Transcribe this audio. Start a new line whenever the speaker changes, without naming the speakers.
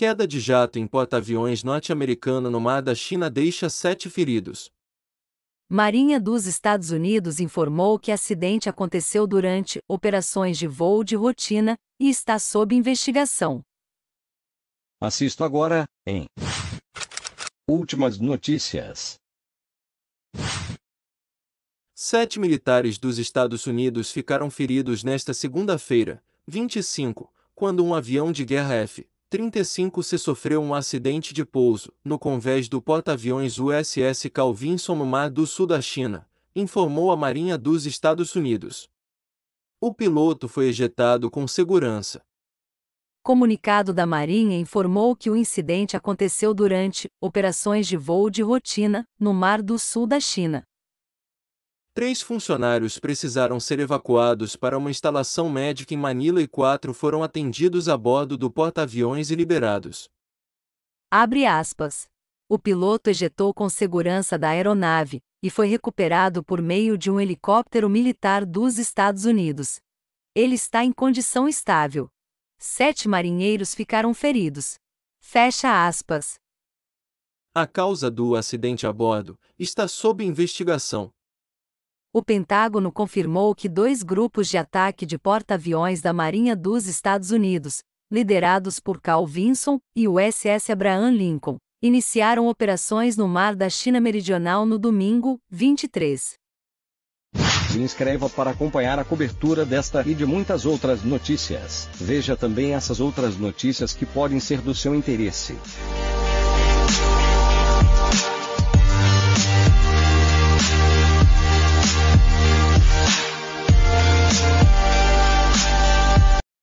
Queda de jato em porta-aviões norte-americano no mar da China deixa sete feridos.
Marinha dos Estados Unidos informou que acidente aconteceu durante operações de voo de rotina e está sob investigação.
Assisto agora em Últimas notícias. Sete militares dos Estados Unidos ficaram feridos nesta segunda-feira, 25, quando um avião de guerra F. 35 se sofreu um acidente de pouso, no convés do porta-aviões USS Calvinson no Mar do Sul da China, informou a Marinha dos Estados Unidos. O piloto foi ejetado com segurança.
Comunicado da Marinha informou que o incidente aconteceu durante operações de voo de rotina no Mar do Sul da China.
Três funcionários precisaram ser evacuados para uma instalação médica em Manila e quatro foram atendidos a bordo do porta-aviões e liberados.
Abre aspas. O piloto ejetou com segurança da aeronave e foi recuperado por meio de um helicóptero militar dos Estados Unidos. Ele está em condição estável. Sete marinheiros ficaram feridos. Fecha aspas.
A causa do acidente a bordo está sob investigação
o Pentágono confirmou que dois grupos de ataque de porta-aviões da Marinha dos Estados Unidos, liderados por Carl Vinson e o SS Abraham Lincoln, iniciaram operações no mar da China Meridional no domingo, 23.
Se inscreva para acompanhar a cobertura desta e de muitas outras notícias. Veja também essas outras notícias que podem ser do seu interesse.